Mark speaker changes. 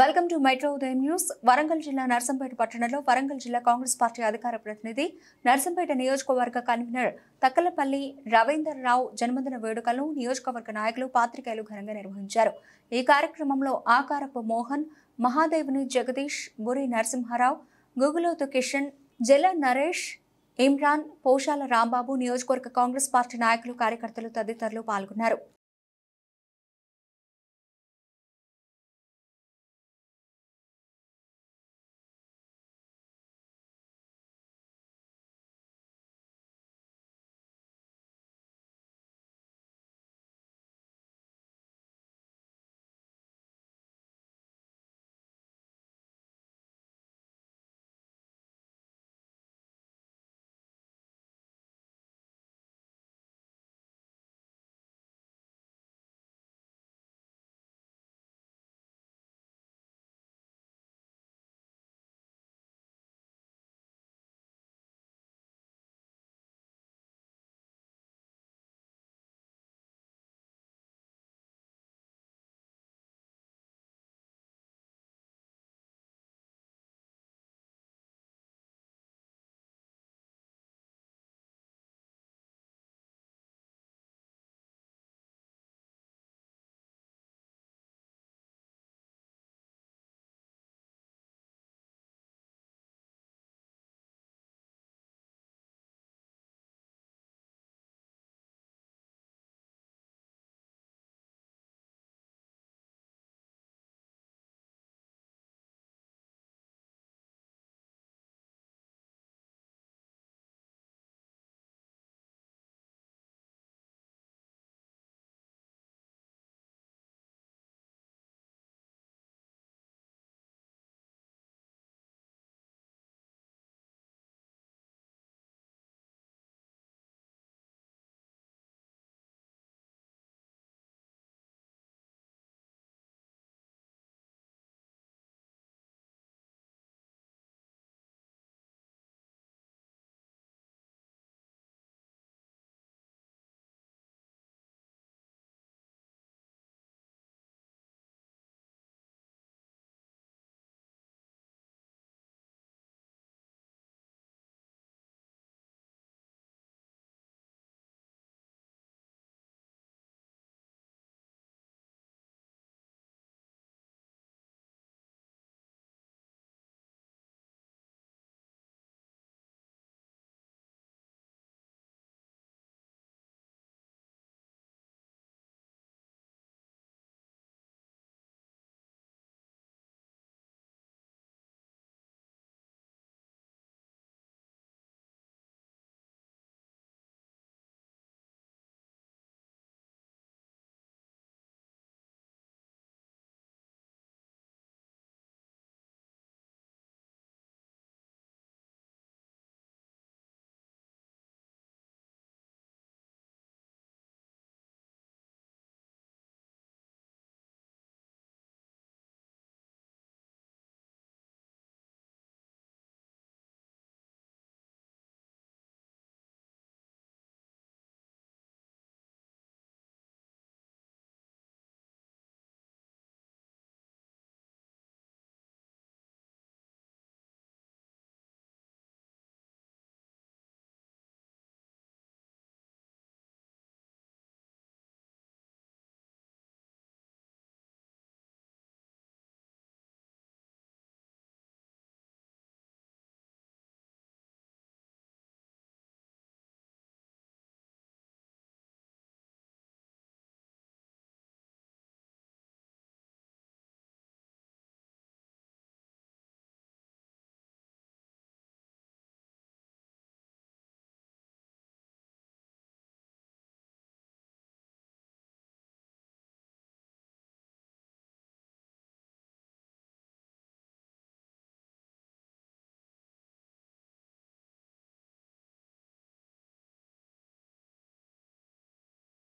Speaker 1: welcome to మైట్రో ఉదయం news Warangal జిల్లా నర్సంపేట పట్టణంలో వరంగల్ జిల్లా కాంగ్రెస్ పార్టీ అధికార ప్రతినిధి నర్సంపేట నియోజకవర్గ కన్వీనర్ తక్కలపల్లి రవీందర్ రావు జన్మదిన వేడుకలను నియోజకవర్గ నాయకులు పాత్రికేయులు ఘనంగా నిర్వహించారు ఈ కార్యక్రమంలో ఆకారపు మోహన్ మహాదేవుని జగదీష్ బురి నరసింహారావు గుగులోతు కిషన్ జల నరేష్ ఇమ్రాన్ పోషాల రాంబాబు నియోజకవర్గ కాంగ్రెస్ పార్టీ నాయకులు కార్యకర్తలు తదితరులు
Speaker 2: పాల్గొన్నారు